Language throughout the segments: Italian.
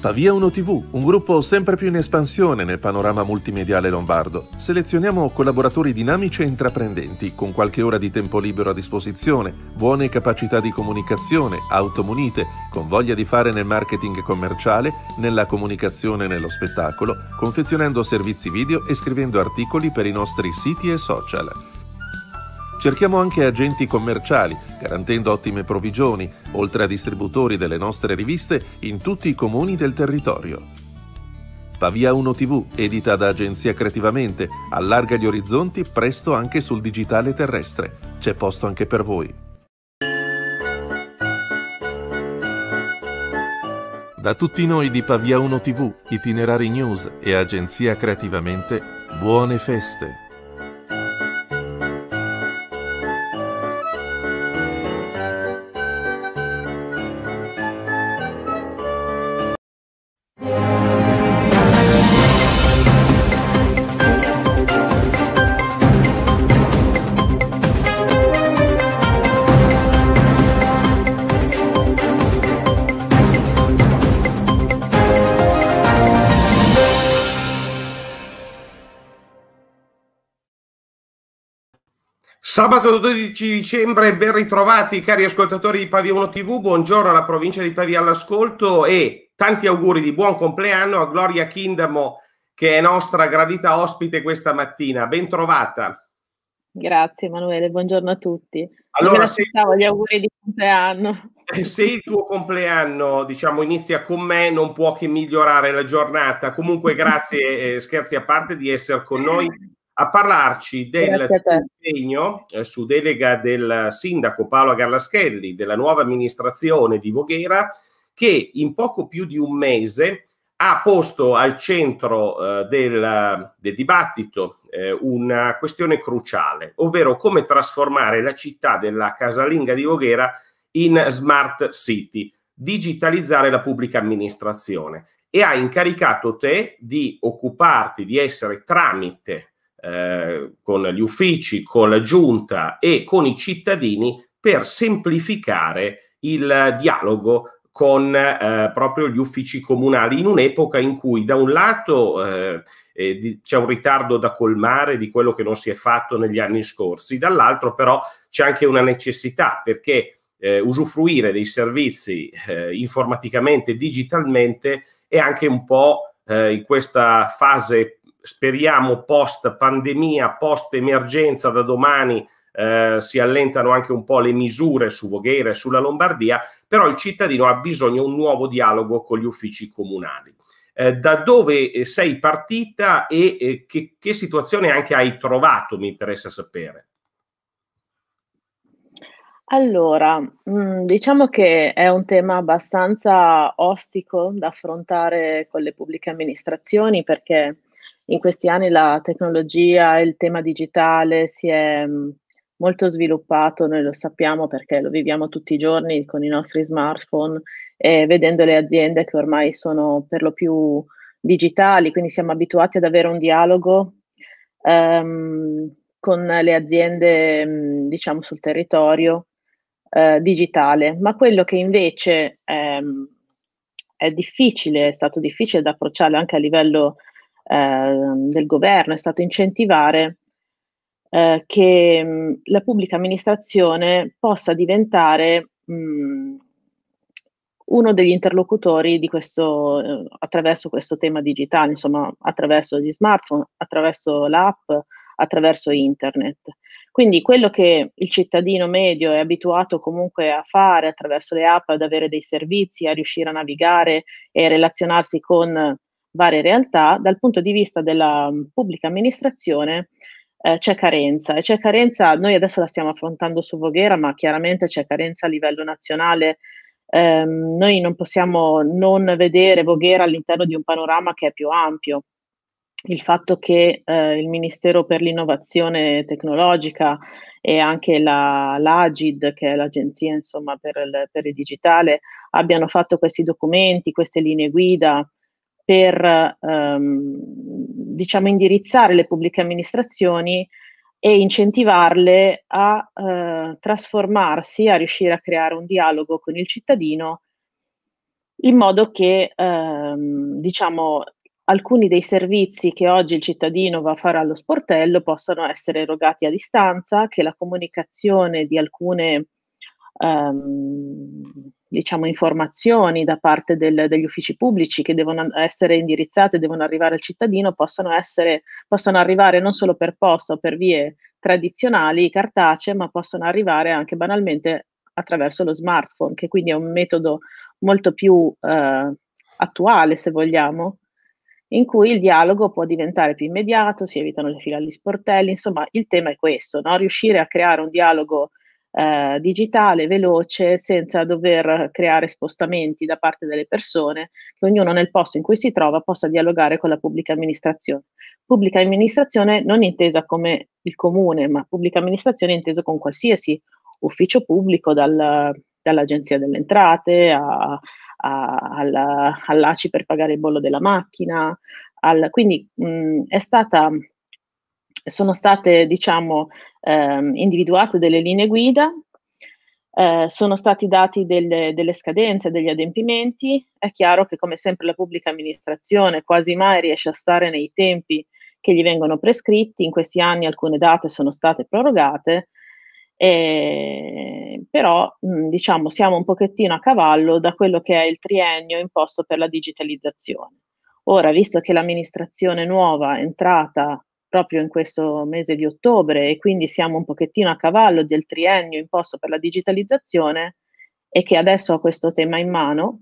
Pavia 1 TV, un gruppo sempre più in espansione nel panorama multimediale lombardo. Selezioniamo collaboratori dinamici e intraprendenti, con qualche ora di tempo libero a disposizione, buone capacità di comunicazione, auto munite, con voglia di fare nel marketing commerciale, nella comunicazione e nello spettacolo, confezionando servizi video e scrivendo articoli per i nostri siti e social. Cerchiamo anche agenti commerciali, garantendo ottime provvigioni, oltre a distributori delle nostre riviste in tutti i comuni del territorio. Pavia 1 TV, edita da Agenzia Creativamente, allarga gli orizzonti presto anche sul digitale terrestre. C'è posto anche per voi. Da tutti noi di Pavia 1 TV, Itinerari News e Agenzia Creativamente, buone feste! Sabato 12 dicembre, ben ritrovati cari ascoltatori di Pavia 1 TV, buongiorno alla provincia di Pavia all'ascolto e tanti auguri di buon compleanno a Gloria Kindamo che è nostra gradita ospite questa mattina, ben trovata. Grazie Emanuele, buongiorno a tutti. Allora, se... gli auguri di compleanno. Eh, se il tuo compleanno diciamo, inizia con me non può che migliorare la giornata, comunque grazie eh, scherzi a parte di essere con noi a parlarci del impegno eh, su delega del sindaco Paolo Garlaschelli della nuova amministrazione di Voghera che in poco più di un mese ha posto al centro eh, del, del, dibattito eh, una questione cruciale, ovvero come trasformare la città della casalinga di Voghera in smart city, digitalizzare la pubblica amministrazione e ha incaricato te di occuparti, di essere tramite eh, con gli uffici, con la giunta e con i cittadini per semplificare il dialogo con eh, proprio gli uffici comunali in un'epoca in cui da un lato eh, eh, c'è un ritardo da colmare di quello che non si è fatto negli anni scorsi, dall'altro però c'è anche una necessità perché eh, usufruire dei servizi eh, informaticamente digitalmente è anche un po' in questa fase speriamo post pandemia, post emergenza da domani eh, si allentano anche un po' le misure su Voghera e sulla Lombardia, però il cittadino ha bisogno di un nuovo dialogo con gli uffici comunali. Eh, da dove eh, sei partita e eh, che, che, situazione anche hai trovato, mi interessa sapere. Allora, mm, diciamo che è un tema abbastanza ostico da affrontare con le pubbliche amministrazioni perché in questi anni la tecnologia e il tema digitale si è mm, molto sviluppato, noi lo sappiamo perché lo viviamo tutti i giorni con i nostri smartphone e vedendo le aziende che ormai sono per lo più digitali, quindi siamo abituati ad avere un dialogo um, con le aziende, mm, diciamo, sul territorio eh, digitale, ma quello che invece ehm, è difficile, è stato difficile da approcciare anche a livello Ehm, del governo è stato incentivare eh, che mh, mm, la pubblica amministrazione possa diventare mh, mm, uno degli interlocutori di questo, eh, attraverso questo tema digitale, insomma attraverso gli smartphone, attraverso l'app, attraverso internet. Quindi quello che il cittadino medio è abituato comunque a fare attraverso le app, ad avere dei servizi, a riuscire a navigare e relazionarsi con varie realtà, dal punto di vista della mm, pubblica amministrazione eh, c'è carenza e c'è carenza, noi adesso la stiamo affrontando su Voghera, ma chiaramente c'è carenza a livello nazionale. Eh, noi non possiamo non vedere Voghera all'interno di un panorama che è più ampio. Il fatto che eh, il Ministero per l'innovazione tecnologica e anche la, l'Agid, che è l'agenzia insomma, per, il, per il digitale, abbiano fatto questi documenti, queste linee guida, per ehm, diciamo, indirizzare le pubbliche amministrazioni e incentivarle a eh, trasformarsi, a riuscire a creare un dialogo con il cittadino in modo che ehm, diciamo, alcuni dei servizi che oggi il cittadino va a fare allo sportello possano essere erogati a distanza, che la comunicazione di alcune ehm, diciamo, informazioni da parte del, degli uffici pubblici che devono essere indirizzate, devono arrivare al cittadino, possono, essere, possono arrivare non solo per posta o per vie tradizionali, cartacee, ma possono arrivare anche banalmente attraverso lo smartphone, che quindi è un metodo molto più eh, attuale, se vogliamo, in cui il dialogo può diventare più immediato, si evitano le file agli sportelli, insomma il tema è questo, no? riuscire a creare un dialogo eh, digitale, veloce, senza dover creare spostamenti da parte delle persone, che ognuno nel posto in cui si trova possa dialogare con la pubblica amministrazione. Pubblica amministrazione non intesa come il comune, ma pubblica amministrazione intesa con qualsiasi ufficio pubblico, dal, dall'agenzia delle entrate a, a, alla, all'ACI per pagare il bollo della macchina. Al, quindi mh, è stata sono state diciamo, ehm, individuate delle linee guida, eh, sono stati dati delle, delle, scadenze, degli adempimenti. È chiaro che come sempre la pubblica amministrazione quasi mai riesce a stare nei tempi che gli vengono prescritti, in questi anni alcune date sono state prorogate, eh, però mh, diciamo siamo un pochettino a cavallo da quello che è il triennio imposto per la digitalizzazione. Ora, visto che l'amministrazione nuova è entrata proprio in questo mese di ottobre e quindi siamo un pochettino a cavallo del triennio imposto per la digitalizzazione e che adesso ho questo tema in mano,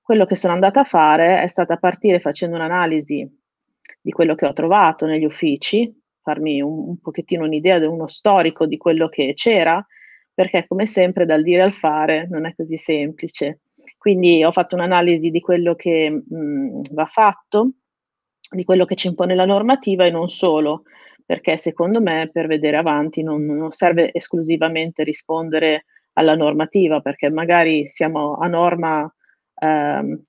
quello che sono andata a fare è stata partire facendo un'analisi di quello che ho trovato negli uffici, farmi un, un pochettino un'idea, uno storico di quello che c'era, perché come sempre dal dire al fare non è così semplice. Quindi ho fatto un'analisi di quello che mh, va fatto, di quello che ci impone la normativa e non solo, perché secondo me per vedere avanti non, non serve esclusivamente rispondere alla normativa, perché magari siamo a norma ehm,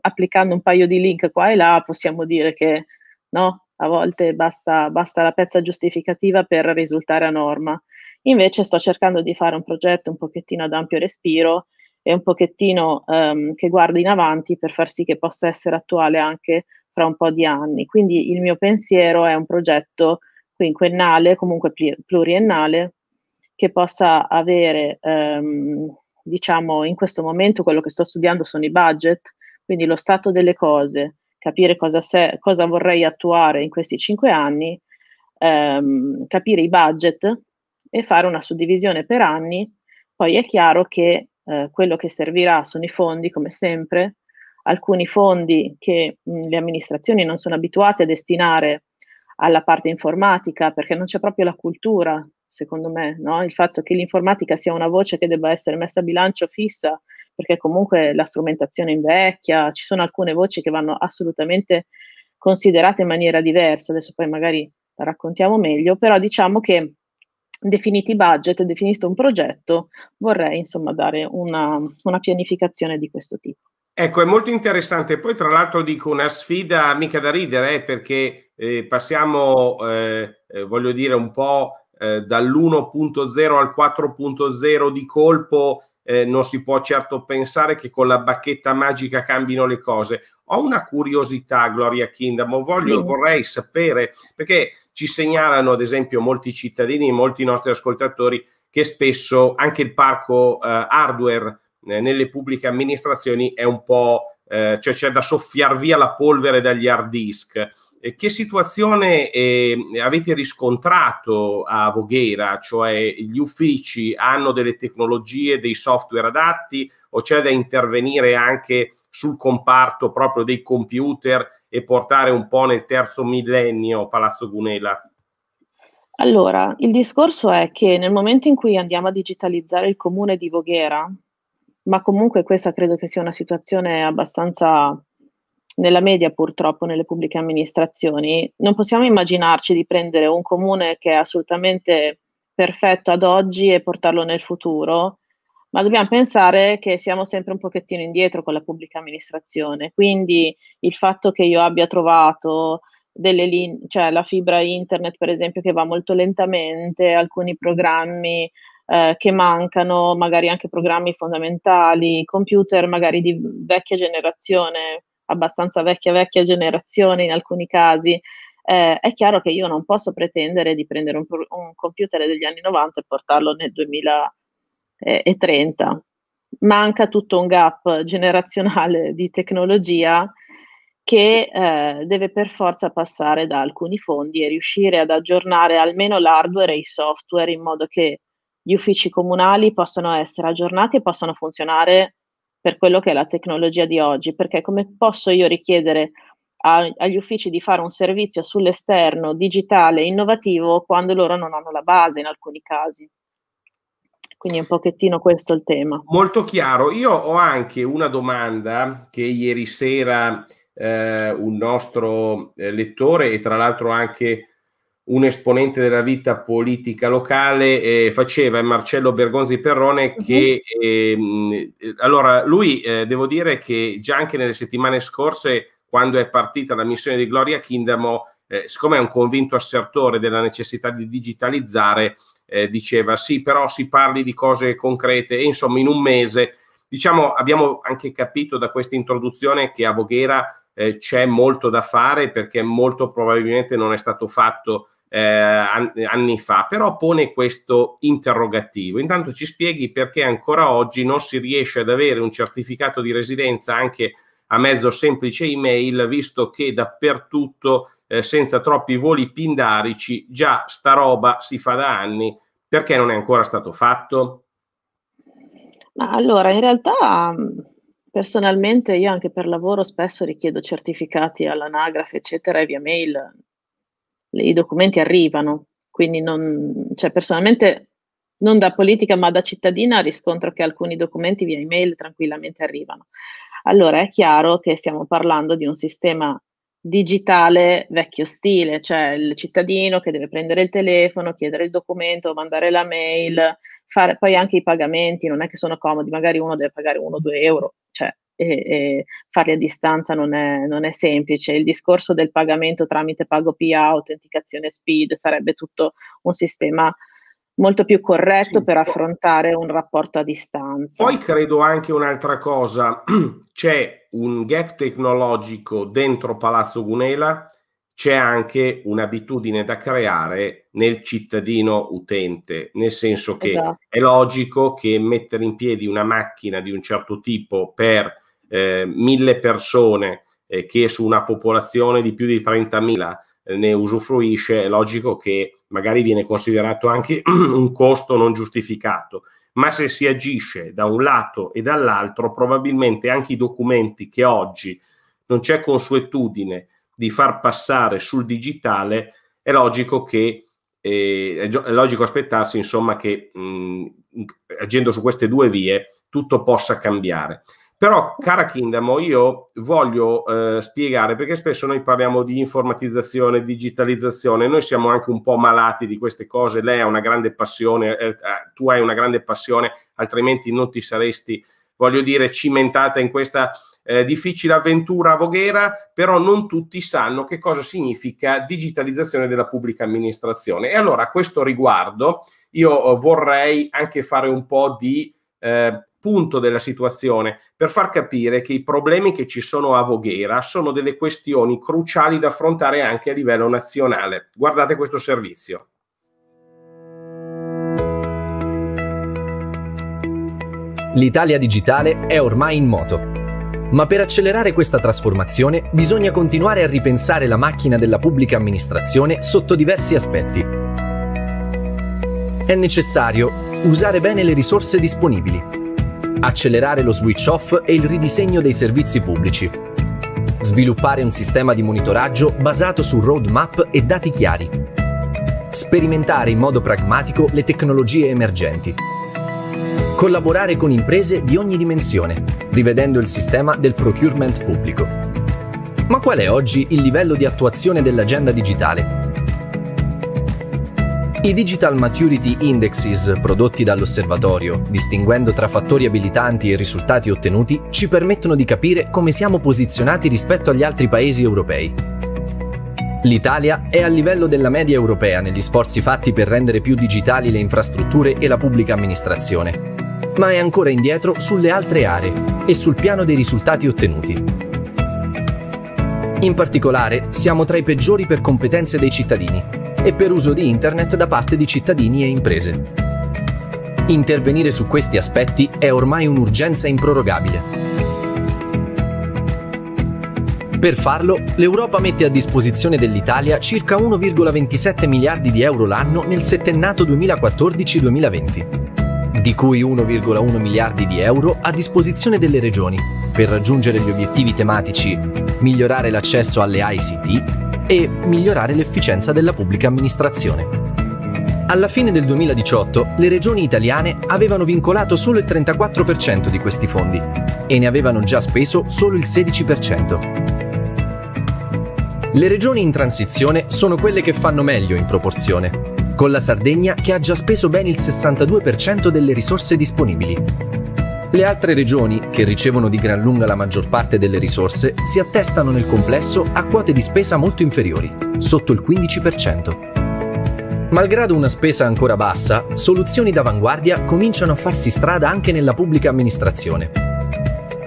applicando un paio di link qua e là, possiamo dire che no, a volte basta, basta, la pezza giustificativa per risultare a norma. Invece sto cercando di fare un progetto un pochettino ad ampio respiro e un pochettino ehm, che guardi in avanti per far sì che possa essere attuale anche fra un po' di anni. Quindi il mio pensiero è un progetto quinquennale, comunque pluriennale, che possa avere, ehm, diciamo, in questo momento quello che sto studiando sono i budget, quindi lo stato delle cose, capire cosa, se, cosa vorrei attuare in questi cinque anni, ehm, capire i budget e fare una suddivisione per anni. Poi è chiaro che eh, quello che servirà sono i fondi, come sempre, alcuni fondi che mh, le amministrazioni non sono abituate a destinare alla parte informatica perché non c'è proprio la cultura, secondo me, no? il fatto che l'informatica sia una voce che debba essere messa a bilancio fissa perché comunque la strumentazione invecchia, ci sono alcune voci che vanno assolutamente considerate in maniera diversa, adesso poi magari la raccontiamo meglio, però diciamo che definiti budget, definito un progetto, vorrei insomma dare una, una pianificazione di questo tipo. Ecco, è molto interessante. Poi, tra l'altro, dico una sfida mica da ridere, eh, perché eh, passiamo, eh, eh voglio dire, un po' eh, dall'1.0 al 4.0 di colpo. Eh, non si può certo pensare che con la bacchetta magica cambino le cose. Ho una curiosità, Gloria Kindamo, voglio, mm. vorrei sapere, perché ci segnalano, ad esempio, molti cittadini, molti nostri ascoltatori, che spesso anche il parco hardware eh, nelle pubbliche amministrazioni è un po', eh, cioè c'è da soffiar via la polvere dagli hard disk. Eh, che situazione ehm, avete riscontrato a Voghera? Cioè gli uffici hanno delle tecnologie, dei software adatti o c'è da intervenire anche sul comparto proprio dei computer e portare un po' nel terzo millennio Palazzo Gunela? Allora, il discorso è che nel momento in cui andiamo a digitalizzare il comune di Voghera, ma comunque questa credo che sia una situazione abbastanza nella media purtroppo nelle pubbliche amministrazioni. Non possiamo immaginarci di prendere un comune che è assolutamente perfetto ad oggi e portarlo nel futuro, ma dobbiamo pensare che siamo sempre un pochettino indietro con la pubblica amministrazione. Quindi il fatto che io abbia trovato delle linee, cioè la fibra internet per esempio che va molto lentamente, alcuni programmi eh, che mancano, magari anche programmi fondamentali, computer magari di vecchia generazione, abbastanza vecchia vecchia generazione in alcuni casi. Eh, è chiaro che io non posso pretendere di prendere un, un computer degli anni 90 e portarlo nel 2030. Eh, Manca tutto un gap generazionale di tecnologia che eh, deve per forza passare da alcuni fondi e riuscire ad aggiornare almeno l'hardware e i software in modo che gli uffici comunali possono essere aggiornati e possono funzionare per quello che è la tecnologia di oggi, perché come posso io richiedere a, agli uffici di fare un servizio sull'esterno digitale innovativo quando loro non hanno la base in alcuni casi? Quindi è un pochettino questo il tema. Molto chiaro. Io ho anche una domanda che ieri sera eh, un nostro eh, lettore e tra l'altro anche un esponente della vita politica locale eh, faceva, eh, Marcello Bergonzi Perrone, mhm. che ehm, eh, allora lui eh, devo dire che già anche nelle settimane scorse, quando è partita la missione di Gloria Kindamo, eh, siccome è un convinto assertore della necessità di digitalizzare, eh, diceva sì, però si parli di cose concrete e insomma in un mese, diciamo, abbiamo anche capito da questa introduzione che a Voghera c'è molto da fare perché molto probabilmente non è stato fatto eh, anni fa, però pone questo interrogativo. Intanto ci spieghi perché ancora oggi non si riesce ad avere un certificato di residenza anche a mezzo semplice email, visto che dappertutto, eh, senza troppi voli pindarici, già sta roba si fa da anni. Perché non è ancora stato fatto? Ma allora, in realtà mm, personalmente io anche per lavoro spesso richiedo certificati all'anagrafe, eccetera, e via mail i documenti arrivano, quindi non, cioè personalmente non da politica ma da cittadina riscontro che alcuni documenti via email tranquillamente arrivano. Allora è chiaro che stiamo parlando di un sistema digitale vecchio stile, cioè il cittadino che deve prendere il telefono, chiedere il documento, mandare la mail, fare poi anche i pagamenti, non è che sono comodi, magari uno deve pagare 1-2 euro, cioè e, e farli a distanza non è, non è, semplice. Il discorso del pagamento tramite pago PA, autenticazione speed, sarebbe tutto un sistema molto più corretto sì. per affrontare un rapporto a distanza. Poi credo anche un'altra cosa, c'è un gap tecnologico dentro Palazzo Gunela, c'è anche un'abitudine da creare nel cittadino utente, nel senso che esatto. è logico che mettere in piedi una macchina di un certo tipo per eh, mille persone eh, che su una popolazione di più di 30.000 eh, ne usufruisce, è logico che magari viene considerato anche un costo non giustificato. Ma se si agisce da un lato e dall'altro, probabilmente anche i documenti che oggi non c'è consuetudine di far passare sul digitale, è logico che eh, è logico aspettarsi insomma che mh, mm, agendo su queste due vie tutto possa cambiare però, cara Kindamo, io voglio eh, spiegare perché spesso noi parliamo di informatizzazione, digitalizzazione, noi siamo anche un po' malati di queste cose. Lei ha una grande passione, eh, eh tu hai una grande passione, altrimenti non ti saresti, voglio dire, cimentata in questa eh, difficile avventura a Voghera, però non tutti sanno che cosa significa digitalizzazione della pubblica amministrazione. E allora a questo riguardo io eh, vorrei anche fare un po' di eh, punto della situazione per far capire che i problemi che ci sono a Voghera sono delle questioni cruciali da affrontare anche a livello nazionale. Guardate questo servizio. L'Italia digitale è ormai in moto. Ma per accelerare questa trasformazione bisogna continuare a ripensare la macchina della pubblica amministrazione sotto diversi aspetti. È necessario usare bene le risorse disponibili accelerare lo switch off e il ridisegno dei servizi pubblici, sviluppare un sistema di monitoraggio basato su roadmap e dati chiari, sperimentare in modo pragmatico le tecnologie emergenti, collaborare con imprese di ogni dimensione, rivedendo il sistema del procurement pubblico. Ma qual è oggi il livello di attuazione dell'agenda digitale? I Digital Maturity Indexes prodotti dall'osservatorio, distinguendo tra fattori abilitanti e risultati ottenuti, ci permettono di capire come siamo posizionati rispetto agli altri paesi europei. L'Italia è a livello della media europea negli sforzi fatti per rendere più digitali le infrastrutture e la pubblica amministrazione, ma è ancora indietro sulle altre aree e sul piano dei risultati ottenuti. In particolare, siamo tra i peggiori per competenze dei cittadini, e per uso di Internet da parte di cittadini e imprese. Intervenire su questi aspetti è ormai un'urgenza improrogabile. Per farlo, l'Europa mette a disposizione dell'Italia circa 1,27 miliardi di euro l'anno nel settennato 2014-2020, di cui 1,1 miliardi di euro a disposizione delle regioni per raggiungere gli obiettivi tematici migliorare l'accesso alle ICT, e migliorare l'efficienza della pubblica amministrazione. Alla fine del 2018 le regioni italiane avevano vincolato solo il 34% di questi fondi e ne avevano già speso solo il 16%. Le regioni in transizione sono quelle che fanno meglio in proporzione, con la Sardegna che ha già speso ben il 62% delle risorse disponibili le altre regioni, che ricevono di gran lunga la maggior parte delle risorse, si attestano nel complesso a quote di spesa molto inferiori, sotto il 15%. Malgrado una spesa ancora bassa, soluzioni d'avanguardia cominciano a farsi strada anche nella pubblica amministrazione.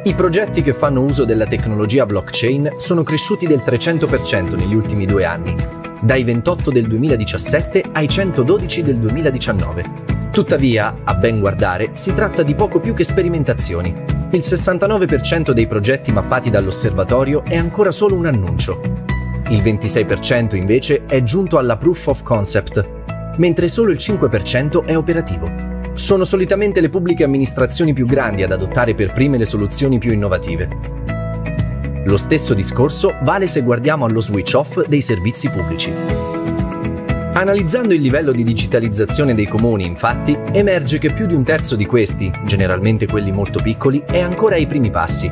I progetti che fanno uso della tecnologia blockchain sono cresciuti del 300% negli ultimi due anni, dai 28 del 2017 ai 112 del 2019 Tuttavia, a ben guardare, si tratta di poco più che sperimentazioni. Il 69% dei progetti mappati dall'osservatorio è ancora solo un annuncio. Il 26% invece è giunto alla proof of concept, mentre solo il 5% è operativo. Sono solitamente le pubbliche amministrazioni più grandi ad adottare per prime le soluzioni più innovative. Lo stesso discorso vale se guardiamo allo switch off dei servizi pubblici. Analizzando il livello di digitalizzazione dei comuni, infatti, emerge che più di un terzo di questi, generalmente quelli molto piccoli, è ancora ai primi passi.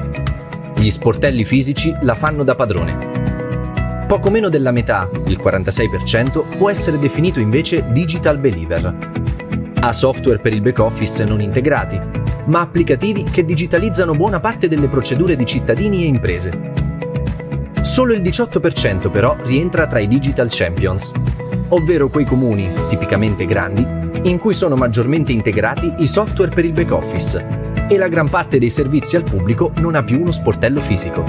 Gli sportelli fisici la fanno da padrone. Poco meno della metà, il 46%, può essere definito invece digital believer. Ha software per il back office non integrati, ma applicativi che digitalizzano buona parte delle procedure di cittadini e imprese. Solo il 18% però rientra tra i digital champions, ovvero quei comuni, tipicamente grandi, in cui sono maggiormente integrati i software per il back office e la gran parte dei servizi al pubblico non ha più uno sportello fisico.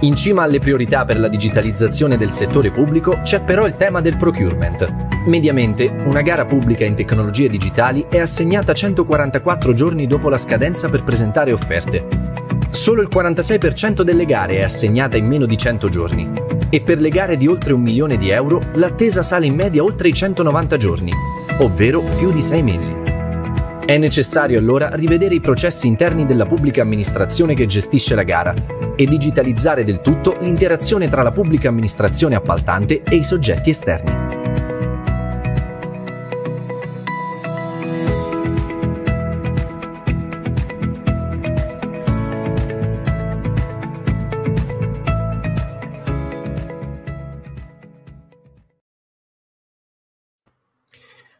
In cima alle priorità per la digitalizzazione del settore pubblico c'è però il tema del procurement. Mediamente, una gara pubblica in tecnologie digitali è assegnata 144 giorni dopo la scadenza per presentare offerte. Solo il 46% delle gare è assegnata in meno di 100 giorni, e per le gare di oltre un milione di euro l'attesa sale in media oltre i 190 giorni, ovvero più di sei mesi. È necessario allora rivedere i processi interni della pubblica amministrazione che gestisce la gara e digitalizzare del tutto l'interazione tra la pubblica amministrazione appaltante e i soggetti esterni.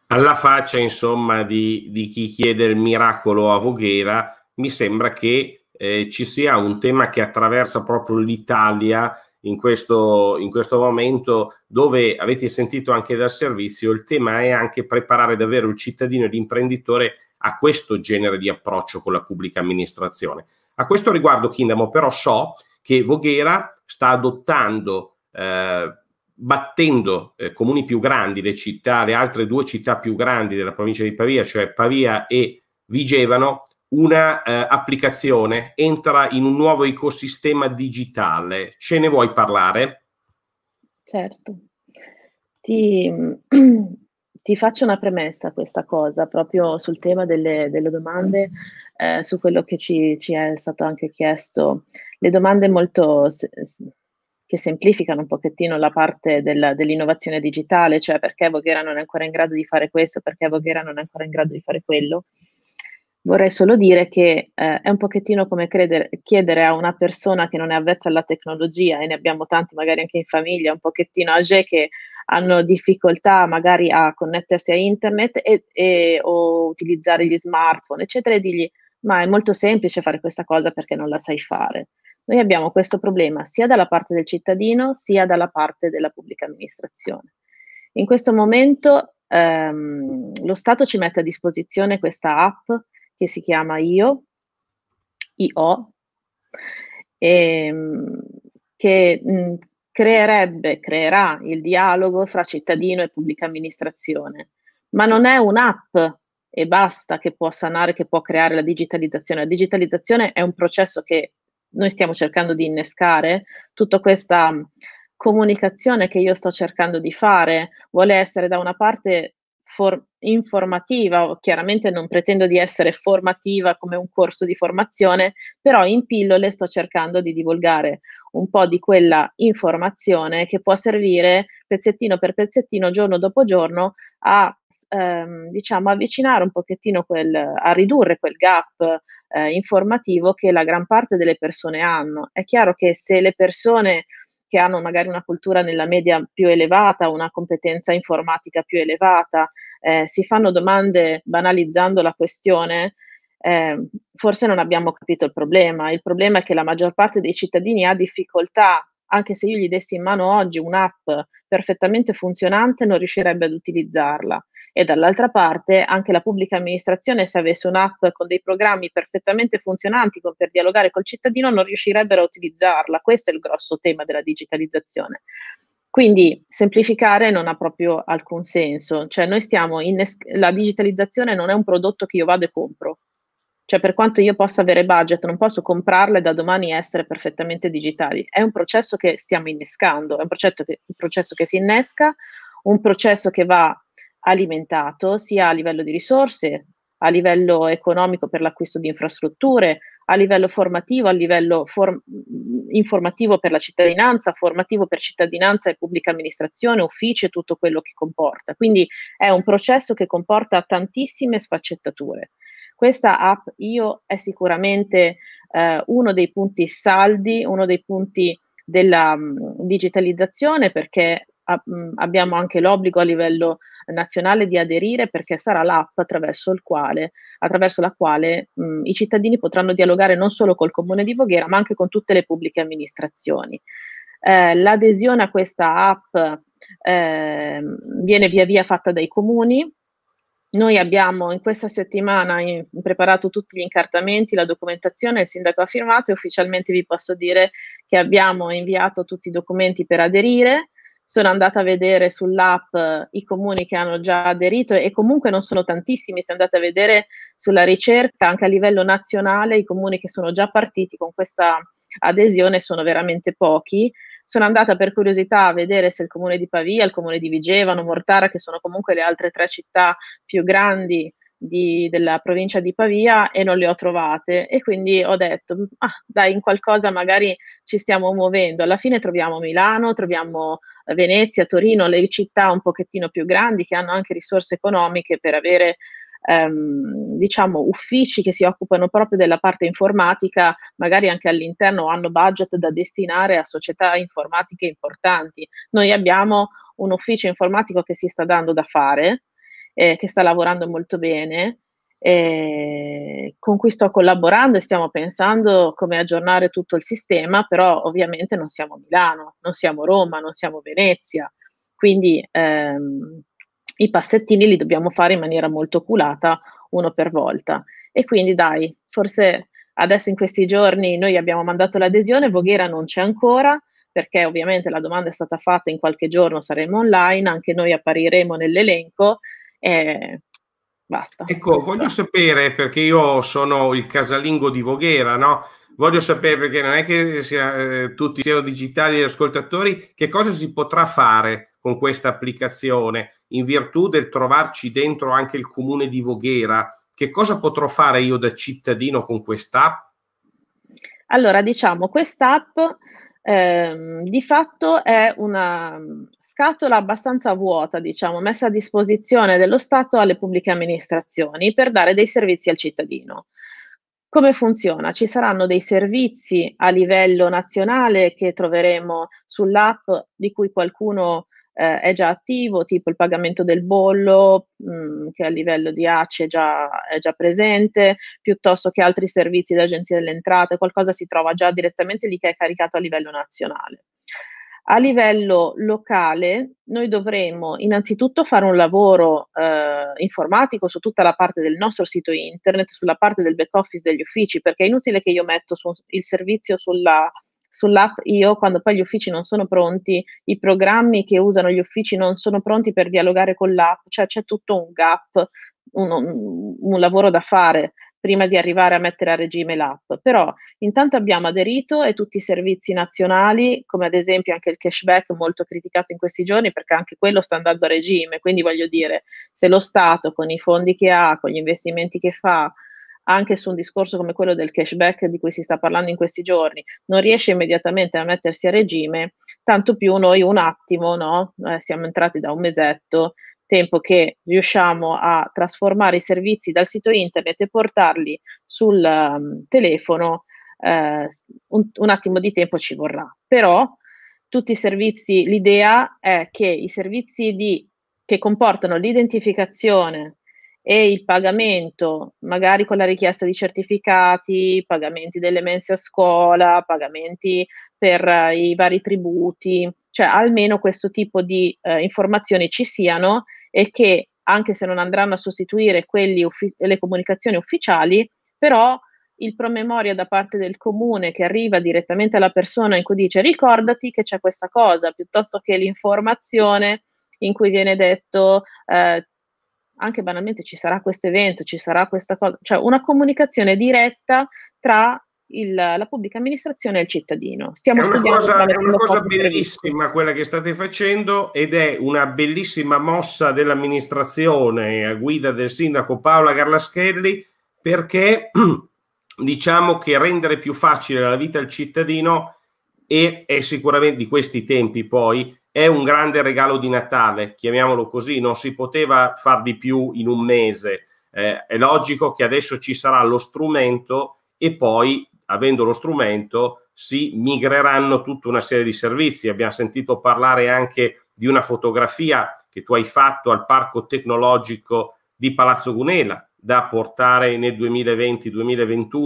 alla faccia insomma di, di, chi chiede il miracolo a Voghera, mi sembra che eh, ci sia un tema che attraversa proprio l'Italia in questo, in questo momento dove avete sentito anche dal servizio, il tema è anche preparare davvero il cittadino e l'imprenditore a questo genere di approccio con la pubblica amministrazione. A questo riguardo, Kindamo, però so che Voghera sta adottando eh, battendo eh, comuni più grandi, le città, le altre due città più grandi della provincia di Pavia, cioè Pavia e Vigevano, una eh, applicazione entra in un nuovo ecosistema digitale. Ce ne vuoi parlare? Certo. Ti, ti faccio una premessa a questa cosa, proprio sul tema delle, delle domande, eh, su quello che ci, ci, è stato anche chiesto. Le domande molto... Se, se, che semplificano un pochettino la parte del, dell'innovazione digitale, cioè perché Voghera non è ancora in grado di fare questo, perché Voghera non è ancora in grado di fare quello. Vorrei solo dire che eh, è un pochettino come credere, chiedere a una persona che non è avvezza alla tecnologia, e ne abbiamo tanti magari anche in famiglia, un pochettino age che hanno difficoltà magari a connettersi a internet e, e, o utilizzare gli smartphone, eccetera, e digli ma è molto semplice fare questa cosa perché non la sai fare. Noi abbiamo questo problema sia dalla parte del cittadino sia dalla parte della pubblica amministrazione. In questo momento ehm, lo Stato ci mette a disposizione questa app che si chiama IO, IO ehm, che mh, mm, creerebbe, creerà il dialogo fra cittadino e pubblica amministrazione, ma non è un'app e basta che può sanare, che può creare la digitalizzazione. La digitalizzazione è un processo che noi stiamo cercando di innescare, tutta questa mm, comunicazione che io sto cercando di fare vuole essere da una parte for- informativa, chiaramente non pretendo di essere formativa come un corso di formazione, però in pillole sto cercando di divulgare un po' di quella informazione che può servire pezzettino per pezzettino, giorno dopo giorno, a ehm, diciamo, avvicinare un pochettino quel, a ridurre quel gap eh, informativo che la gran parte delle persone hanno. È chiaro che se le persone che hanno magari una cultura nella media più elevata, una competenza informatica più elevata, eh, si fanno domande banalizzando la questione, eh, forse non abbiamo capito il problema. Il problema è che la maggior parte dei cittadini ha difficoltà, anche se io gli dessi in mano oggi un'app perfettamente funzionante, non riuscirebbe ad utilizzarla. E dall'altra parte anche la pubblica amministrazione, se avesse un'app con dei programmi perfettamente funzionanti con, per dialogare col cittadino, non riuscirebbero a utilizzarla. Questo è il grosso tema della digitalizzazione. Quindi semplificare non ha proprio alcun senso, cioè noi stiamo innes- la digitalizzazione non è un prodotto che io vado e compro, cioè, per quanto io possa avere budget, non posso comprarle da domani e essere perfettamente digitali. È un processo che stiamo innescando, è un processo che, un processo che si innesca, un processo che va alimentato sia a livello di risorse, a livello economico per l'acquisto di infrastrutture, a livello formativo, a livello for- informativo per la cittadinanza, formativo per cittadinanza e pubblica amministrazione, uffici e tutto quello che comporta. Quindi è un processo che comporta tantissime sfaccettature. Questa app Io è sicuramente eh, uno dei punti saldi, uno dei punti della mh, mm, digitalizzazione perché a, mh, mm, abbiamo anche l'obbligo a livello nazionale di aderire perché sarà l'app attraverso, quale, attraverso la quale mh, mm, i cittadini potranno dialogare non solo col comune di Voghera ma anche con tutte le pubbliche amministrazioni. Eh, l'adesione a questa app eh, viene via via fatta dai comuni, noi abbiamo in questa settimana in, preparato tutti gli incartamenti, la documentazione, il sindaco ha firmato e ufficialmente vi posso dire che abbiamo inviato tutti i documenti per aderire. Sono andata a vedere sull'app eh, i comuni che hanno già aderito e comunque non sono tantissimi, se andate a vedere sulla ricerca anche a livello nazionale i comuni che sono già partiti con questa adesione sono veramente pochi sono andata per curiosità a vedere se il comune di Pavia, il comune di Vigevano, Mortara, che sono comunque le altre tre città più grandi di, della provincia di Pavia e non le ho trovate e quindi ho detto, ah, dai, in qualcosa magari ci stiamo muovendo. Alla fine troviamo Milano, troviamo eh, Venezia, Torino, le città un pochettino più grandi che hanno anche risorse economiche per avere ehm, diciamo, uffici che si occupano proprio della parte informatica, magari anche all'interno hanno budget da destinare a società informatiche importanti. Noi abbiamo un ufficio informatico che si sta dando da fare, eh, che sta lavorando molto bene, eh, con cui sto collaborando e stiamo pensando come aggiornare tutto il sistema, però ovviamente non siamo Milano, non siamo Roma, non siamo Venezia, quindi ehm, i passettini li dobbiamo fare in maniera molto oculata uno per volta. E quindi dai, forse adesso in questi giorni noi abbiamo mandato l'adesione, Voghera non c'è ancora, perché ovviamente la domanda è stata fatta in qualche giorno, saremo online, anche noi appariremo nell'elenco. Eh, basta. Ecco, voglio sapere, perché io sono il casalingo di Voghera, no? Voglio sapere, perché non è che sia, eh, tutti siano digitali gli ascoltatori, che cosa si potrà fare con questa applicazione? in virtù del trovarci dentro anche il comune di Voghera, che cosa potrò fare io da cittadino con quest'app? Allora, diciamo, quest'app ehm, di fatto è una scatola abbastanza vuota, diciamo, messa a disposizione dello Stato alle pubbliche amministrazioni per dare dei servizi al cittadino. Come funziona? Ci saranno dei servizi a livello nazionale che troveremo sull'app di cui qualcuno eh, è già attivo, tipo il pagamento del bollo mh, mm, che a livello di ACE è già, è già presente, piuttosto che altri servizi di agenzia delle Entrate, qualcosa si trova già direttamente lì che è caricato a livello nazionale. A livello locale noi dovremo innanzitutto fare un lavoro eh, informatico su tutta la parte del nostro sito internet, sulla parte del back office degli uffici, perché è inutile che io metto su, il servizio sulla, sull'app io quando poi gli uffici non sono pronti, i programmi che usano gli uffici non sono pronti per dialogare con l'app, cioè c'è tutto un gap, un, un lavoro da fare prima di arrivare a mettere a regime l'app. Però intanto abbiamo aderito e tutti i servizi nazionali, come ad esempio anche il cashback molto criticato in questi giorni perché anche quello sta andando a regime, quindi voglio dire, se lo Stato con i fondi che ha, con gli investimenti che fa, anche su un discorso come quello del cashback di cui si sta parlando in questi giorni, non riesce immediatamente a mettersi a regime, tanto più noi un attimo, no? eh, siamo entrati da un mesetto, tempo che riusciamo a trasformare i servizi dal sito internet e portarli sul um, telefono, eh, un, un attimo di tempo ci vorrà. Però tutti i servizi, l'idea è che i servizi di che comportano l'identificazione e il pagamento, magari con la richiesta di certificati, pagamenti delle mense a scuola, pagamenti per eh, i vari tributi, cioè almeno questo tipo di eh, informazioni ci siano e che anche se non andranno a sostituire quelli, le comunicazioni ufficiali, però il promemoria da parte del comune che arriva direttamente alla persona in cui dice ricordati che c'è questa cosa, piuttosto che l'informazione in cui viene detto eh, anche banalmente ci sarà questo evento, ci sarà questa cosa, cioè una comunicazione diretta tra il, la pubblica amministrazione e il cittadino. Stiamo è una cosa, è una cosa bellissima quella che state facendo ed è una bellissima mossa dell'amministrazione a guida del sindaco Paola Garlaschelli perché diciamo che rendere più facile la vita al cittadino e è sicuramente di questi tempi poi è un grande regalo di Natale, chiamiamolo così, non si poteva far di più in un mese. Eh, è logico che adesso ci sarà lo strumento e poi, avendo lo strumento, si migreranno tutta una serie di servizi. Abbiamo sentito parlare anche di una fotografia che tu hai fatto al Parco Tecnologico di Palazzo Gunela da portare nel 2020-2021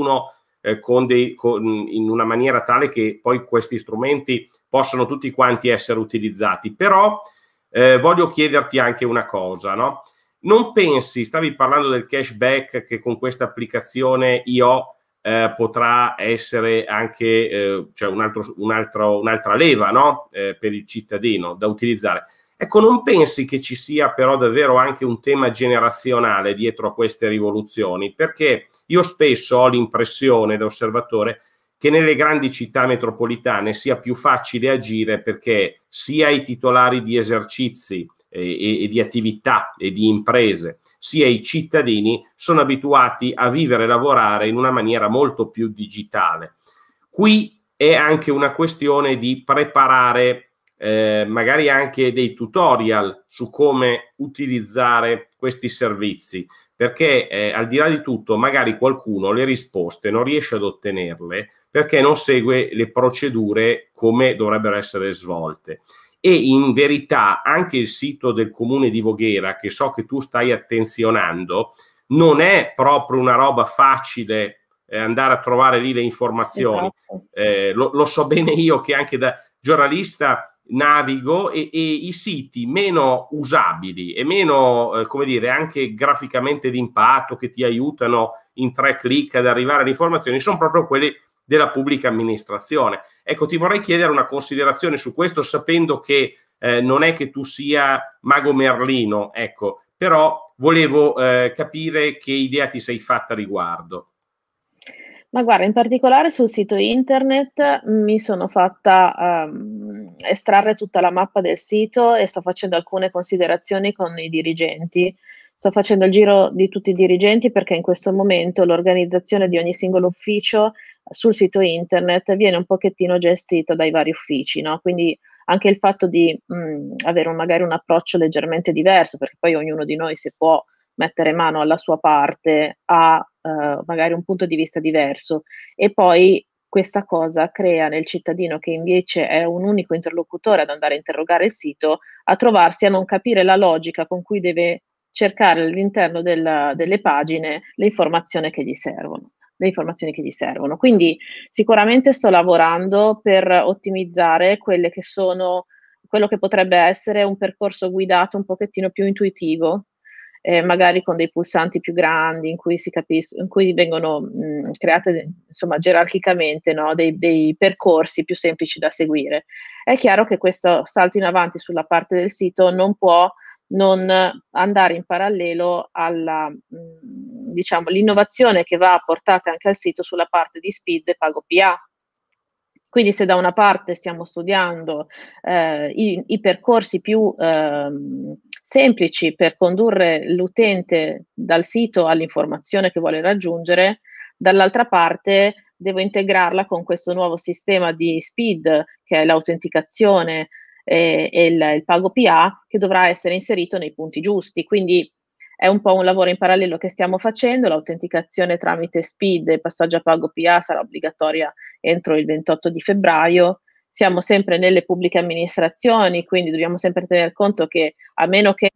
eh, con dei, con, in una maniera tale che poi questi strumenti possano tutti quanti essere utilizzati. Però eh, voglio chiederti anche una cosa, no? Non pensi, stavi parlando del cashback che con questa applicazione IO eh, potrà essere anche eh, cioè un altro, un altro, un'altra leva no? eh, per il cittadino da utilizzare. Ecco, non pensi che ci sia però davvero anche un tema generazionale dietro a queste rivoluzioni? Perché io spesso ho l'impressione da osservatore che nelle grandi città metropolitane sia più facile agire perché sia i titolari di esercizi eh, e, e, di attività e di imprese, sia i cittadini sono abituati a vivere e lavorare in una maniera molto più digitale. Qui è anche una questione di preparare eh, magari anche dei tutorial su come utilizzare questi servizi, perché eh, al di là di tutto magari qualcuno le risposte non riesce ad ottenerle perché non segue le procedure come dovrebbero essere svolte. E in verità anche il sito del comune di Voghera, che so che tu stai attenzionando, non è proprio una roba facile eh, andare a trovare lì le informazioni. Esatto. Eh, lo, lo so bene io che anche da giornalista navigo e, e, i siti meno usabili e meno, eh, come dire, anche graficamente d'impatto che ti aiutano in tre clic ad arrivare alle informazioni sono proprio quelli della pubblica amministrazione. Ecco, ti vorrei chiedere una considerazione su questo, sapendo che eh, non è che tu sia Mago Merlino, ecco, però volevo eh, capire che idea ti sei fatta riguardo. Ma guarda, in particolare sul sito internet mi sono fatta ehm, estrarre tutta la mappa del sito e sto facendo alcune considerazioni con i dirigenti. Sto facendo il giro di tutti i dirigenti perché in questo momento l'organizzazione di ogni singolo ufficio sul sito internet viene un pochettino gestita dai vari uffici, no? Quindi anche il fatto di mh, mm, avere un, magari un approccio leggermente diverso, perché poi ognuno di noi si può mettere mano alla sua parte a eh, magari un punto di vista diverso e poi questa cosa crea nel cittadino che invece è un unico interlocutore ad andare a interrogare il sito, a trovarsi a non capire la logica con cui deve cercare all'interno della, delle pagine le informazioni che gli servono le informazioni che gli servono. Quindi sicuramente sto lavorando per ottimizzare quelle che sono quello che potrebbe essere un percorso guidato un pochettino più intuitivo eh, magari con dei pulsanti più grandi in cui, si capis- in cui vengono mh, create insomma, gerarchicamente no? dei, dei, percorsi più semplici da seguire. È chiaro che questo salto in avanti sulla parte del sito non può non andare in parallelo alla diciamo, l'innovazione che va portata anche al sito sulla parte di speed e pago PA, quindi se da una parte stiamo studiando eh, i, i, percorsi più eh, semplici per condurre l'utente dal sito all'informazione che vuole raggiungere, dall'altra parte devo integrarla con questo nuovo sistema di SPID, che è l'autenticazione e, e il, il pago PA, che dovrà essere inserito nei punti giusti. Quindi è un po' un lavoro in parallelo che stiamo facendo, l'autenticazione tramite SPID e passaggio a pago PA sarà obbligatoria entro il 28 di febbraio siamo sempre nelle pubbliche amministrazioni, quindi dobbiamo sempre tener conto che a meno che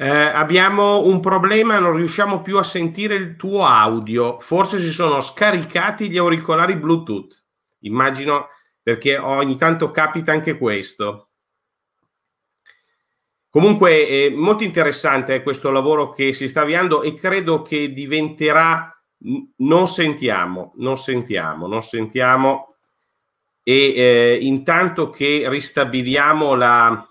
Eh, abbiamo un problema, non riusciamo più a sentire il tuo audio. Forse si sono scaricati gli auricolari Bluetooth. Immagino perché ogni tanto capita anche questo. Comunque è molto interessante eh, questo lavoro che si sta avviando e credo che diventerà non sentiamo, non sentiamo, non sentiamo e eh, intanto che ristabiliamo la,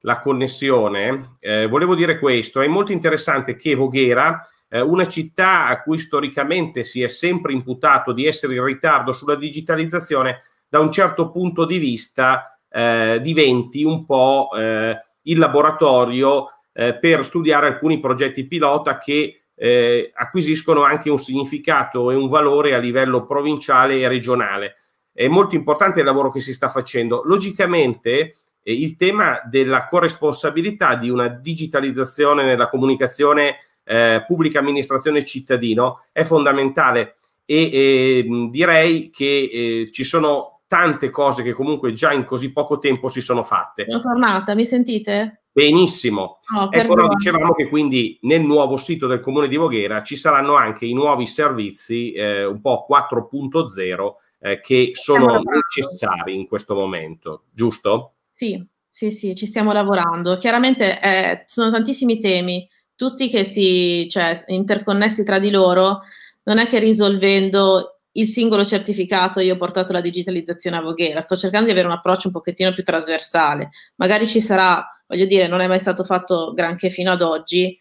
la connessione, eh, volevo dire questo, è molto interessante che Voghera, eh, una città a cui storicamente si è sempre imputato di essere in ritardo sulla digitalizzazione, da un certo punto di vista eh, diventi un po' eh, il laboratorio eh, per studiare alcuni progetti pilota che eh, acquisiscono anche un significato e un valore a livello provinciale e regionale. È molto importante il lavoro che si sta facendo. Logicamente eh, il tema della corresponsabilità di una digitalizzazione nella comunicazione eh, pubblica amministrazione e cittadino è fondamentale e ehm, direi che ci sono tante cose che comunque già in così poco tempo si sono fatte. Sono tornata, mi sentite? Benissimo. Oh, ecco, no, dicevamo che quindi nel nuovo sito del comune di Voghera ci saranno anche i nuovi servizi eh, un po' 4.0 eh, che sono necessari in questo momento, giusto? Sì, sì, sì, ci stiamo lavorando. Chiaramente eh, sono tantissimi temi, tutti che si cioè, interconnessi tra di loro, non è che risolvendo il singolo certificato, io ho portato la digitalizzazione a Voghera, sto cercando di avere un approccio un pochettino più trasversale, magari ci sarà, voglio dire, non è mai stato fatto granché fino ad oggi,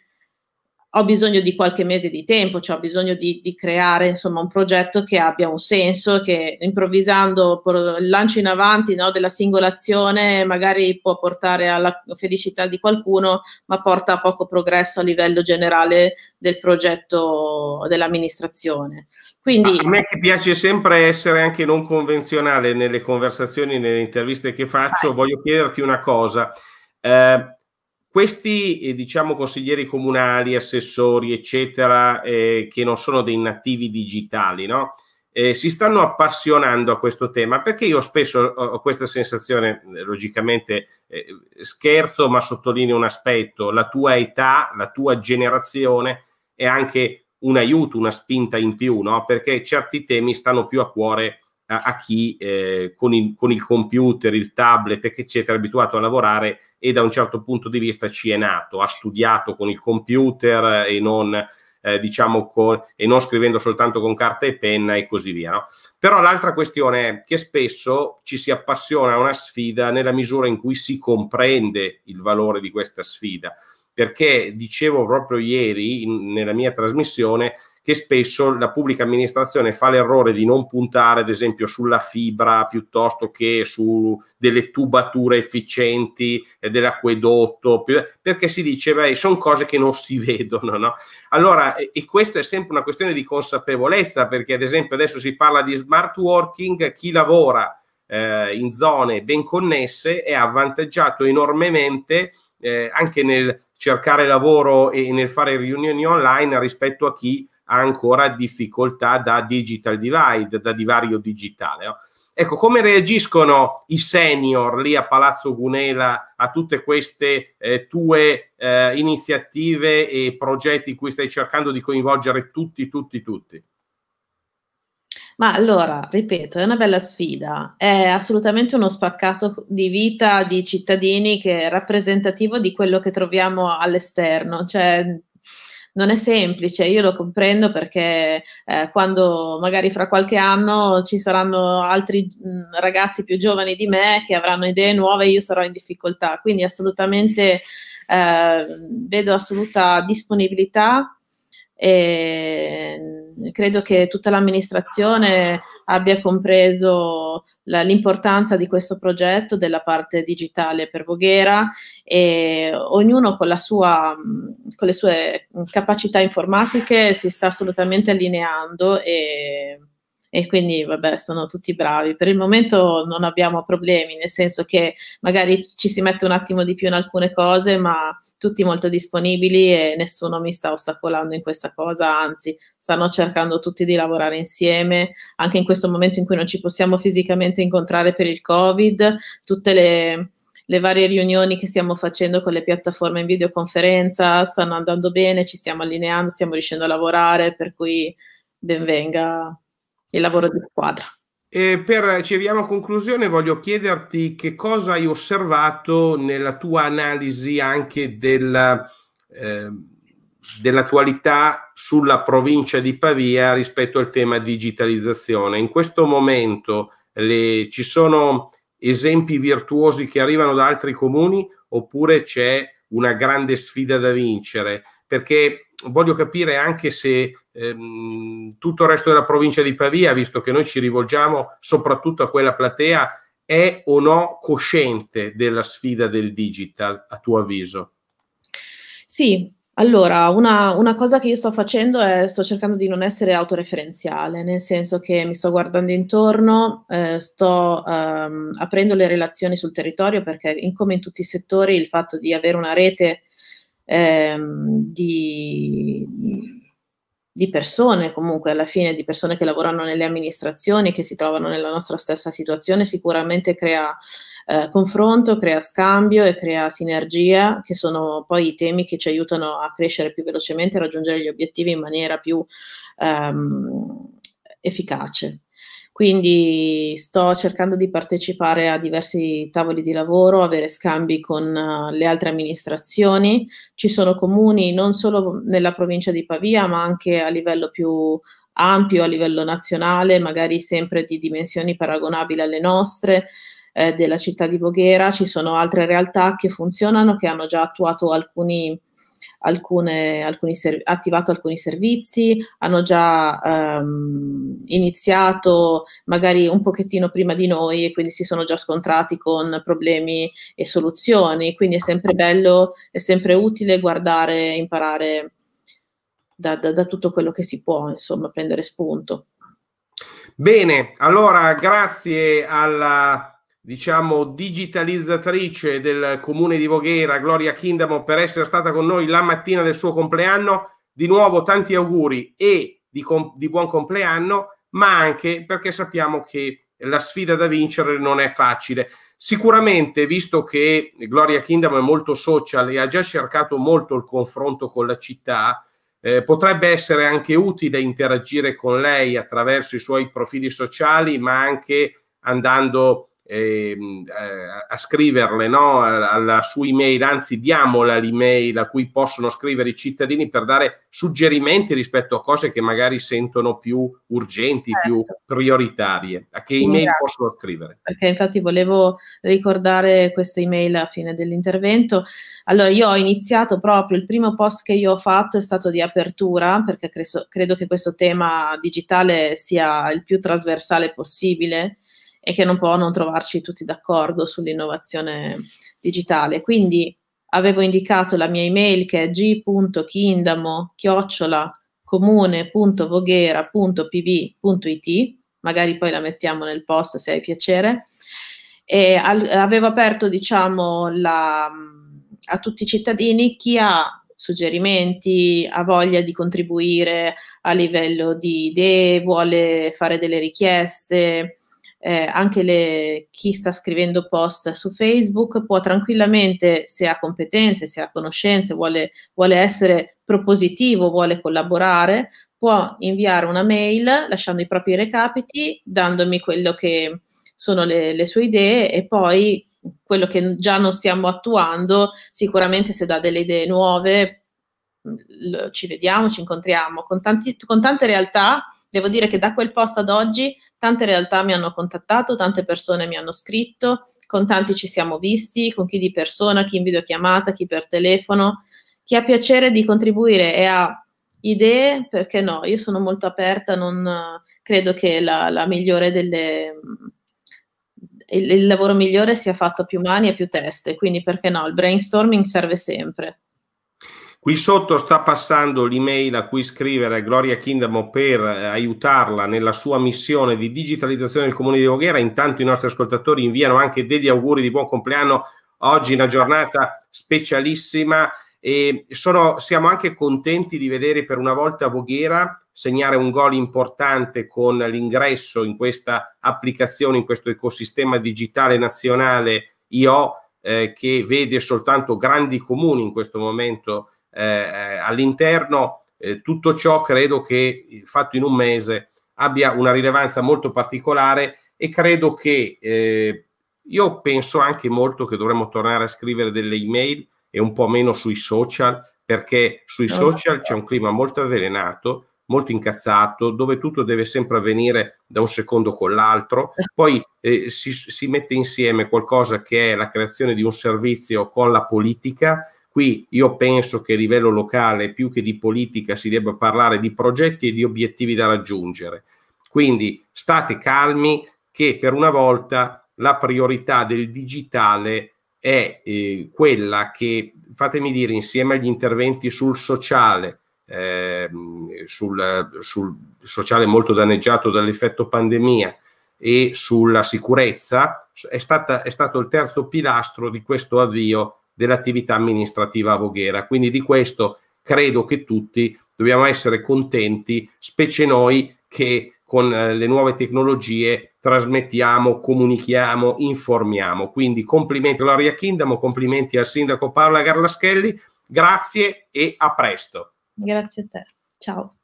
ho bisogno di qualche mese di tempo, cioè ho bisogno di, di creare insomma un progetto che abbia un senso, che improvvisando il lancio in avanti no, della azione magari può portare alla felicità di qualcuno, ma porta a poco progresso a livello generale del progetto dell'amministrazione. Quindi, a me che piace sempre essere anche non convenzionale nelle conversazioni, nelle interviste che faccio, vai. voglio chiederti una cosa. Eh, questi, eh, diciamo, consiglieri comunali, assessori, eccetera, eh, che non sono dei nativi digitali, no? Eh, si stanno appassionando a questo tema perché io spesso ho questa sensazione, eh, logicamente eh, scherzo, ma sottolineo un aspetto, la tua età, la tua generazione è anche un aiuto, una spinta in più, no? perché certi temi stanno più a cuore a, a chi eh, con, il, con, il, computer, il tablet, eccetera, è abituato a lavorare e da un certo punto di vista ci è nato, ha studiato con il computer e non, eh, diciamo, con, e non scrivendo soltanto con carta e penna e così via. No? Però l'altra questione è che spesso ci si appassiona a una sfida nella misura in cui si comprende il valore di questa sfida perché dicevo proprio ieri in, nella mia trasmissione che spesso la pubblica amministrazione fa l'errore di non puntare ad esempio sulla fibra piuttosto che su delle tubature efficienti eh, dell'acquedotto perché si dice beh sono cose che non si vedono no? allora e questa è sempre una questione di consapevolezza perché ad esempio adesso si parla di smart working chi lavora eh, in zone ben connesse è avvantaggiato enormemente eh, anche nel cercare lavoro e nel fare riunioni online rispetto a chi ha ancora difficoltà da digital divide, da divario digitale. No? Ecco, come reagiscono i senior lì a Palazzo Gunela a tutte queste eh, tue eh, iniziative e progetti in cui stai cercando di coinvolgere tutti, tutti, tutti? Ma allora, ripeto, è una bella sfida, è assolutamente uno spaccato di vita di cittadini che è rappresentativo di quello che troviamo all'esterno, cioè non è semplice, io lo comprendo perché eh, quando magari fra qualche anno ci saranno altri mh, mm, ragazzi più giovani di me che avranno idee nuove, io sarò in difficoltà, quindi assolutamente eh, vedo assoluta disponibilità. E credo che tutta l'amministrazione abbia compreso la, l'importanza di questo progetto, della parte digitale per Voghera e ognuno con, sua, con le sue capacità informatiche si sta assolutamente allineando e e quindi vabbè sono tutti bravi. Per il momento non abbiamo problemi, nel senso che magari ci si mette un attimo di più in alcune cose, ma tutti molto disponibili e nessuno mi sta ostacolando in questa cosa, anzi stanno cercando tutti di lavorare insieme, anche in questo momento in cui non ci possiamo fisicamente incontrare per il Covid, tutte le le varie riunioni che stiamo facendo con le piattaforme in videoconferenza stanno andando bene, ci stiamo allineando, stiamo riuscendo a lavorare, per cui benvenga il lavoro di squadra. E per ci avviamo a conclusione, voglio chiederti che cosa hai osservato nella tua analisi anche ehm, della, eh, dell'attualità sulla provincia di Pavia rispetto al tema digitalizzazione. In questo momento le, ci sono esempi virtuosi che arrivano da altri comuni oppure c'è una grande sfida da vincere? Perché voglio capire anche se ehm, tutto il resto della provincia di Pavia, visto che noi ci rivolgiamo soprattutto a quella platea, è o no cosciente della sfida del digital, a tuo avviso? Sì, allora, una, una, cosa che io sto facendo è sto cercando di non essere autoreferenziale, nel senso che mi sto guardando intorno, eh, sto ehm, aprendo le relazioni sul territorio perché in, come in tutti i settori il fatto di avere una rete ehm, di, di persone, comunque alla fine di persone che lavorano nelle amministrazioni, che si trovano nella nostra stessa situazione, sicuramente crea eh, confronto, crea scambio e crea sinergia, che sono poi i temi che ci aiutano a crescere più velocemente e raggiungere gli obiettivi in maniera più ehm, efficace. Quindi sto cercando di partecipare a diversi tavoli di lavoro, avere scambi con eh, le altre amministrazioni. Ci sono comuni non solo nella provincia di Pavia, ma anche a livello più ampio, a livello nazionale, magari sempre di dimensioni paragonabili alle nostre eh, della città di Voghera, ci sono altre realtà che funzionano, che hanno già attuato alcuni alcune, alcuni ser- attivato alcuni servizi, hanno già ehm, iniziato magari un pochettino prima di noi e quindi si sono già scontrati con problemi e soluzioni. Quindi è sempre bello, è sempre utile guardare, imparare da, da, da tutto quello che si può, insomma, prendere spunto. Bene, allora grazie alla diciamo, digitalizzatrice del comune di Voghera, Gloria Kindamo, per essere stata con noi la mattina del suo compleanno. Di nuovo tanti auguri e di, com- di buon compleanno, ma anche perché sappiamo che la sfida da vincere non è facile. Sicuramente, visto che Gloria Kindam è molto social e ha già cercato molto il confronto con la città, eh, potrebbe essere anche utile interagire con lei attraverso i suoi profili sociali, ma anche andando Ehm, eh, a scriverle no? alla sua email, anzi diamola l'email a cui possono scrivere i cittadini per dare suggerimenti rispetto a cose che magari sentono più urgenti, certo. più prioritarie, a che email Grazie. Esatto. possono scrivere. Perché infatti volevo ricordare questa email a fine dell'intervento. Allora io ho iniziato proprio, il primo post che io ho fatto è stato di apertura, perché credo, credo che questo tema digitale sia il più trasversale possibile e che non può non trovarci tutti d'accordo sull'innovazione digitale. Quindi avevo indicato la mia email che è g.kindamo comune.voghera.pv.it, magari poi la mettiamo nel post se hai piacere. E al, avevo aperto, diciamo, la, a tutti i cittadini chi ha suggerimenti, ha voglia di contribuire a livello di idee, vuole fare delle richieste, eh, anche le, chi sta scrivendo post su Facebook può tranquillamente, se ha competenze, se ha conoscenze, vuole, vuole essere propositivo, vuole collaborare, può inviare una mail lasciando i propri recapiti, dandomi quello che sono le, le sue idee e poi quello che già non stiamo attuando, sicuramente se dà delle idee nuove ci vediamo, ci incontriamo con, tanti, con, tante realtà. Devo dire che da quel post ad oggi tante realtà mi hanno contattato, tante persone mi hanno scritto, con tanti ci siamo visti, con chi di persona, chi in videochiamata, chi per telefono, chi ha piacere di contribuire e ha idee, perché no, io sono molto aperta, non credo che la, la migliore delle... Il, il lavoro migliore sia fatto a più mani e più teste, quindi perché no? Il brainstorming serve sempre. Qui sotto sta passando l'email a cui scrivere Gloria Kindamo per eh, aiutarla nella sua missione di digitalizzazione del comune di Voghera. Intanto i nostri ascoltatori inviano anche degli auguri di buon compleanno. Oggi è una giornata specialissima e sono, siamo anche contenti di vedere per una volta Voghera segnare un gol importante con l'ingresso in questa applicazione, in questo ecosistema digitale nazionale IO eh, che vede soltanto grandi comuni in questo momento eh, eh, all'interno eh, tutto ciò credo che eh, fatto in un mese abbia una rilevanza molto particolare e credo che eh, io penso anche molto che dovremmo tornare a scrivere delle email e un po' meno sui social perché sui social c'è un clima molto avvelenato molto incazzato, dove tutto deve sempre avvenire da un secondo con l'altro, poi eh, si, si, mette insieme qualcosa che è la creazione di un servizio con la politica, Qui io penso che a livello locale più che di politica si debba parlare di progetti e di obiettivi da raggiungere. Quindi state calmi che per una volta la priorità del digitale è eh, quella che, fatemi dire, insieme agli interventi sul sociale, eh, sul, sul sociale molto danneggiato dall'effetto pandemia e sulla sicurezza, è, stata, è stato il terzo pilastro di questo avvio dell'attività amministrativa a Voghera. Quindi di questo credo che tutti dobbiamo essere contenti, specie noi che con eh, le nuove tecnologie trasmettiamo, comunichiamo, informiamo. Quindi complimenti all'Aria Kindamo, complimenti al sindaco Paola Garlaschelli, grazie e a presto. Grazie a te, ciao.